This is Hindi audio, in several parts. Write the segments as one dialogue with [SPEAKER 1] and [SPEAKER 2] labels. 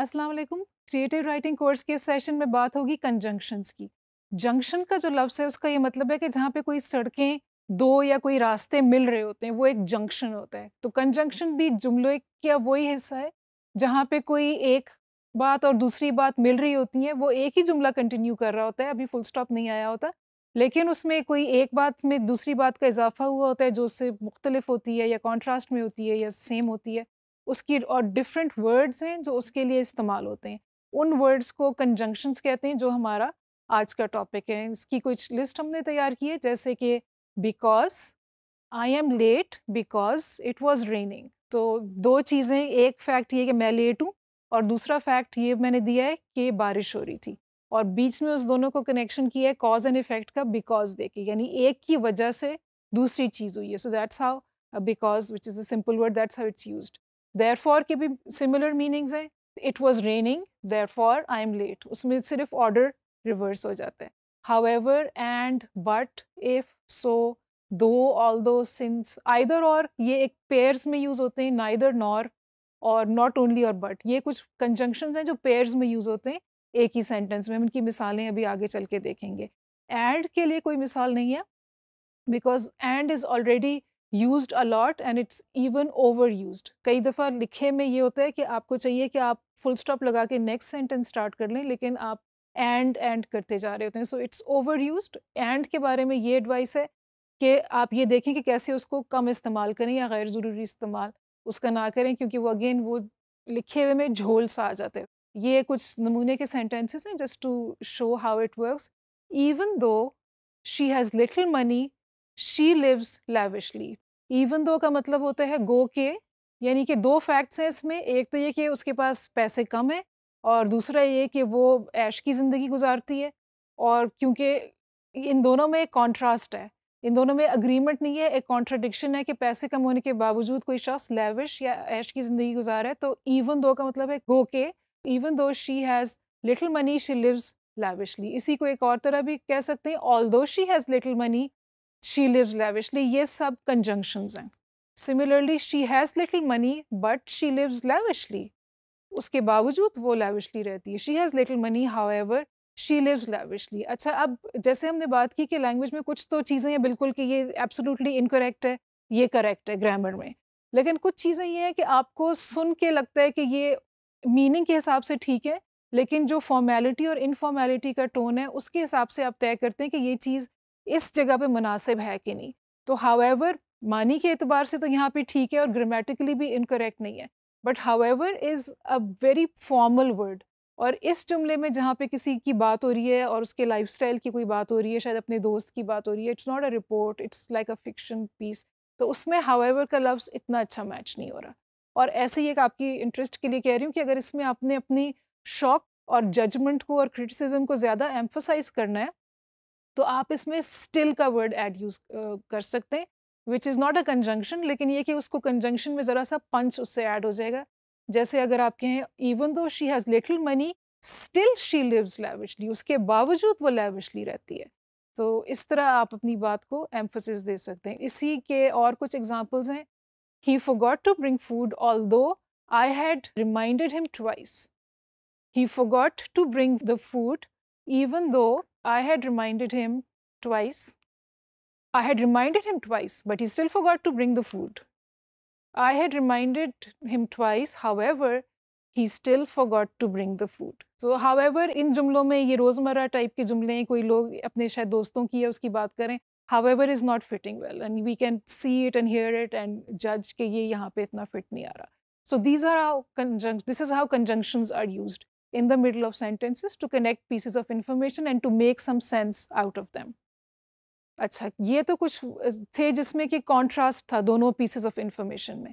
[SPEAKER 1] अस्सलाम वालेकुम क्रिएटिव राइटिंग कोर्स के सेशन में बात होगी कंजंक्शंस की जंक्शन का जो लफ्ज़ है उसका ये मतलब है कि जहाँ पे कोई सड़कें दो या कोई रास्ते मिल रहे होते हैं वो एक जंक्शन होता है तो कंजंक्शन भी जुमले का वही हिस्सा है जहाँ पे कोई एक बात और दूसरी बात मिल रही होती है वो एक ही जुमला कंटिन्यू कर रहा होता है अभी फुल स्टॉप नहीं आया होता लेकिन उसमें कोई एक बात में दूसरी बात का इजाफा हुआ होता है जो उससे मुख्तलिफ होती है या कॉन्ट्रास्ट में होती है या सेम होती है उसकी और डिफरेंट वर्ड्स हैं जो उसके लिए इस्तेमाल होते हैं उन वर्ड्स को कंजंक्शंस कहते हैं जो हमारा आज का टॉपिक है इसकी कुछ लिस्ट हमने तैयार की है जैसे कि because I am late because it was raining तो दो चीज़ें एक फैक्ट ये कि मैं लेट हूँ और दूसरा फैक्ट ये मैंने दिया है कि बारिश हो रही थी और बीच में उस दोनों को कनेक्शन किया है कॉज एंड इफेक्ट का बिकॉज दे के यानी एक की वजह से दूसरी चीज़ हुई है so that's how because which is a simple word that's how it's use therefore के भी सिमिलर मीनिंग्स हैं it was raining therefore I am late उसमें सिर्फ ऑर्डर रिवर्स हो जाता है however and but if so though all दो सिंस आइदर और ये एक पेयर्स में यूज़ होते हैं इधर नॉर और नॉट ओनली और बट ये कुछ कंजंक्शन हैं जो पेयर्स में यूज़ होते हैं एक ही सेंटेंस में हम इनकी मिसालें अभी आगे चल के देखेंगे एंड के लिए कोई मिसाल नहीं है because and is already used a lot and it's even over used कई दफ़ा लिखे में ये होता है कि आपको चाहिए कि आप फुल स्टॉप लगा के नेक्स्ट सेंटेंस स्टार्ट कर लें लेकिन आप एंड एंड करते जा रहे होते हैं so it's over use and के बारे में ये एडवाइस है कि आप ये देखें कि कैसे उसको कम इस्तेमाल करें या गैर ज़रूरी इस्तेमाल उसका ना करें क्योंकि वो अगेन वो लिखे हुए में झोल सा आ जाते हैं ये कुछ नमूने के सेंटेंसेस हैं just to show how it works even though she has little money she lives lavishly even though का मतलब होता है गो के यानी कि दो फैक्ट्स हैं इसमें एक तो ये कि उसके पास पैसे कम है और दूसरा ये कि वो ऐश की ज़िंदगी गुजारती है और क्योंकि इन दोनों में एक कॉन्ट्रास्ट है इन दोनों में अग्रीमेंट नहीं है एक कॉन्ट्राडिक्शन है कि पैसे कम होने के बावजूद कोई शख्स लेविश या ऐश की ज़िंदगी गुजार है तो इवन दो का मतलब है गो के even though she has little money she lives lavishly इसी को एक और तरह भी कह सकते हैं although she has little money she lives lavishly ये सब कंजंक्शंस हैं similarly she has little money but she lives lavishly उसके बावजूद वो लेविशली रहती है she has little money however she lives lavishly अच्छा अब जैसे हमने बात की कि लैंग्वेज में कुछ तो चीज़ें हैं बिल्कुल कि ये एब्सोलूटली इनकरेक्ट है ये करेक्ट है ग्रामर में लेकिन कुछ चीज़ें ये हैं कि आपको सुन के लगता है कि ये मीनिंग के हिसाब से ठीक है लेकिन जो फॉर्मेलिटी और इनफॉर्मेलिटी का टोन है उसके हिसाब से आप तय करते हैं कि ये चीज़ इस जगह पे मुनासिब है कि नहीं तो हावेवर मानी के अतबार से तो यहाँ पे ठीक है और ग्रामेटिकली भी इनकरेक्ट नहीं है but however is a very formal word और इस जुमले में जहाँ पे किसी की बात हो रही है और उसके लाइफस्टाइल की कोई बात हो रही है शायद अपने दोस्त की बात हो रही है it's not a report it's like a fiction piece तो उसमें हावेवर का लफ्ज़ इतना अच्छा मैच नहीं हो रहा और ऐसे ही एक आपकी इंटरेस्ट के लिए कह रही हूँ कि अगर इसमें आपने अपनी शौक और जजमेंट को और क्रिटिसिज्म को ज़्यादा एम्फोसाइज करना है तो आप इसमें स्टिल का वर्ड ऐड यूज़ कर सकते हैं which is not a conjunction लेकिन ये कि उसको कंजंक्शन में ज़रा सा पंच उससे ऐड हो जाएगा जैसे अगर आप कहें even though she has little money still she lives lavishly उसके बावजूद वो लेविशली रहती है तो इस तरह आप अपनी बात को एम्फोसिस दे सकते हैं इसी के और कुछ एग्जाम्पल्स हैं he forgot to bring food although I had reminded him twice he got to bring the food even though I had reminded him twice. I had reminded him twice, but he still forgot to bring the food. I had reminded him twice, however, he still forgot to bring the food. So, however, इन जुमलों में ये रोज़मर्रा टाइप के जुमले हैं koi log apne शायद दोस्तों की या उसकी बात करें however is not fitting well and we can see it and hear it and judge कि ye यहाँ पे fit nahi uh So these are how conjunctions. this is how conjunctions are used. in the middle of sentences to connect pieces of information and to make some sense out of them. अच्छा ये तो कुछ थे जिसमें कि कॉन्ट्रास्ट था दोनों पीसेस ऑफ इन्फॉर्मेशन में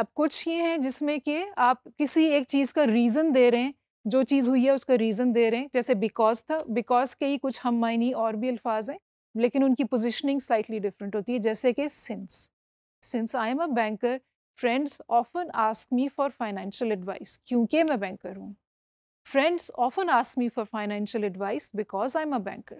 [SPEAKER 1] अब कुछ ये हैं जिसमें कि आप किसी एक चीज़ का रीज़न दे रहे हैं जो चीज़ हुई है उसका रीज़न दे रहे हैं जैसे बिकॉज था बिकॉज के ही कुछ हम मायनी और भी अल्फाज हैं लेकिन उनकी पोजिशनिंग स्लाइटली डिफरेंट होती है जैसे कि since since I am a banker friends often ask me for financial advice क्योंकि मैं बैंकर हूँ friends often ask me for financial advice because I am a banker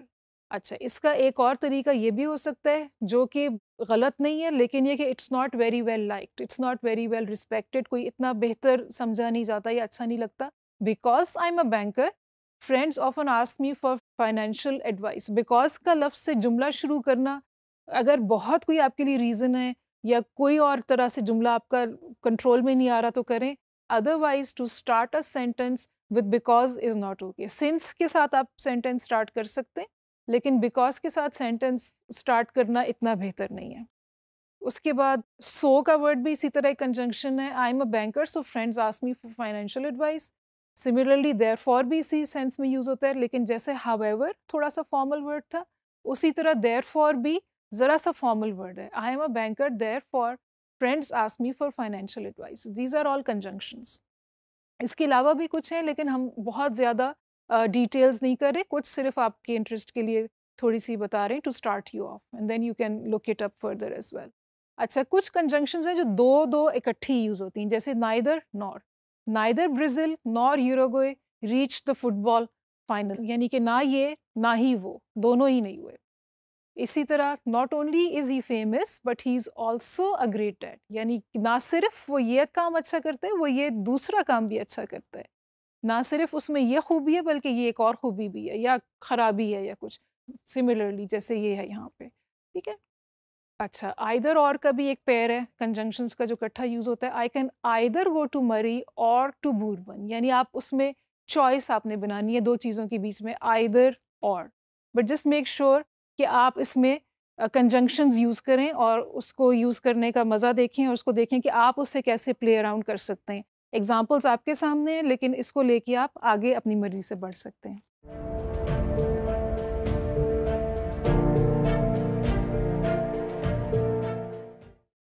[SPEAKER 1] अच्छा इसका एक और तरीका ये भी हो सकता है जो कि गलत नहीं है लेकिन ये कि it's not very well liked it's not very well respected कोई इतना बेहतर समझा नहीं जाता या अच्छा नहीं लगता because I am a banker friends often ask me for financial advice because का लफ्ज़ से जुमला शुरू करना अगर बहुत कोई आपके लिए रीज़न है या कोई और तरह से जुमला आपका कंट्रोल में नहीं आ रहा तो करें otherwise to start a sentence with because is not okay since के साथ आप सेंटेंस स्टार्ट कर सकते हैं लेकिन बिकॉज के साथ सेंटेंस स्टार्ट करना इतना बेहतर नहीं है उसके बाद सो so का वर्ड भी इसी तरह कंजंक्शन है I am a banker so friends ask me for financial advice similarly therefore भी इसी सेंस में यूज़ होता है लेकिन जैसे हावेवर थोड़ा सा फॉर्मल वर्ड था उसी तरह देयर फॉर भी ज़रा सा फॉर्मल वर्ड है I am a banker therefore friends ask me for financial advice these are all conjunctions इसके अलावा भी कुछ हैं लेकिन हम बहुत ज़्यादा डिटेल्स नहीं कर रहे कुछ सिर्फ आपके इंटरेस्ट के लिए थोड़ी सी बता रहे हैं to start you off and then you can look it up further as well अच्छा कुछ कंजंक्शन हैं जो दो दो इकट्ठी यूज़ होती हैं जैसे neither nor neither Brazil nor Uruguay reach the football final यानी कि ना ये ना ही वो दोनों ही नहीं हुए इसी तरह not only is he famous but he is also a great at यानी ना सिर्फ वो ये काम अच्छा करते हैं वो ये दूसरा काम भी अच्छा करता है ना सिर्फ उसमें ये खूबी है बल्कि ये एक और खूबी भी है या ख़राबी है या कुछ सिमिलरली जैसे ये है यहाँ पे ठीक है अच्छा आइदर और का भी एक पेयर है कंजंक्शंस का जो इकट्ठा यूज़ होता है I can either go to Murree और टू बूरबन यानी आप उसमें चॉइस आपने बनानी है दो चीज़ों के बीच में आइदर और बट जस्ट मेक श्योर कि आप इसमें कंजंक्शंस यूज़ करें और उसको यूज़ करने का मज़ा देखें और उसको देखें कि आप उससे कैसे प्ले अराउंड कर सकते हैं एग्जाम्पल्स आपके सामने हैं लेकिन इसको लेके आप आगे अपनी मर्ज़ी से बढ़ सकते हैं